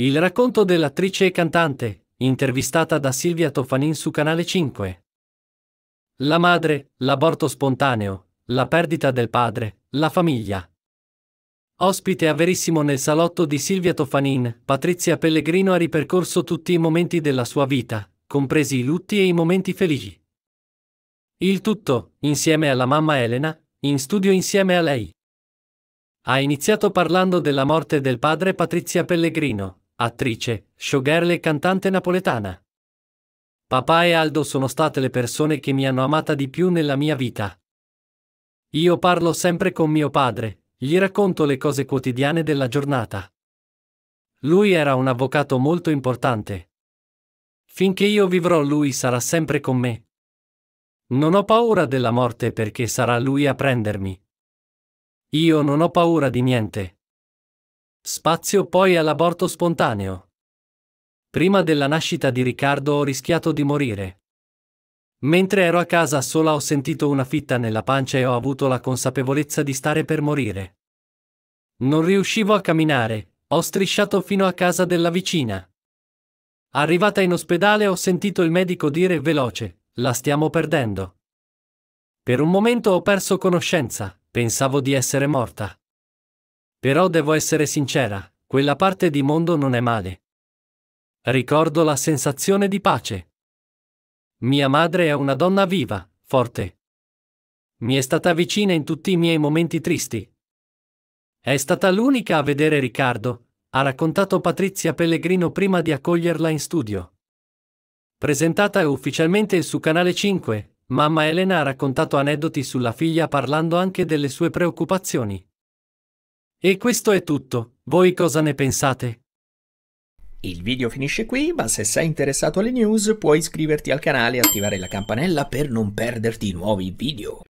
Il racconto dell'attrice e cantante, intervistata da Silvia Toffanin su Canale 5. La madre, l'aborto spontaneo, la perdita del padre, la famiglia. Ospite a Verissimo nel salotto di Silvia Toffanin, Patrizia Pellegrino ha ripercorso tutti i momenti della sua vita, compresi i lutti e i momenti felici. Il tutto, insieme alla mamma Elena, in studio insieme a lei. Ha iniziato parlando della morte del padre Patrizia Pellegrino, attrice, showgirl e cantante napoletana. Papà e Aldo sono state le persone che mi hanno amata di più nella mia vita. Io parlo sempre con mio padre, gli racconto le cose quotidiane della giornata. Lui era un avvocato molto importante. Finché io vivrò lui sarà sempre con me. Non ho paura della morte perché sarà lui a prendermi. Io non ho paura di niente. Spazio poi all'aborto spontaneo. Prima della nascita di Riccardo ho rischiato di morire. Mentre ero a casa sola ho sentito una fitta nella pancia e ho avuto la consapevolezza di stare per morire. Non riuscivo a camminare, ho strisciato fino a casa della vicina. Arrivata in ospedale ho sentito il medico dire veloce, la stiamo perdendo. Per un momento ho perso conoscenza, pensavo di essere morta. Però devo essere sincera, quella parte di mondo non è male. Ricordo la sensazione di pace. Mia madre è una donna viva, forte. Mi è stata vicina in tutti i miei momenti tristi. È stata l'unica a vedere Riccardo, ha raccontato Patrizia Pellegrino prima di accoglierla in studio. Presentata ufficialmente su Canale 5, mamma Elena ha raccontato aneddoti sulla figlia parlando anche delle sue preoccupazioni. E questo è tutto. Voi cosa ne pensate? Il video finisce qui, ma se sei interessato alle news puoi iscriverti al canale e attivare la campanella per non perderti nuovi video.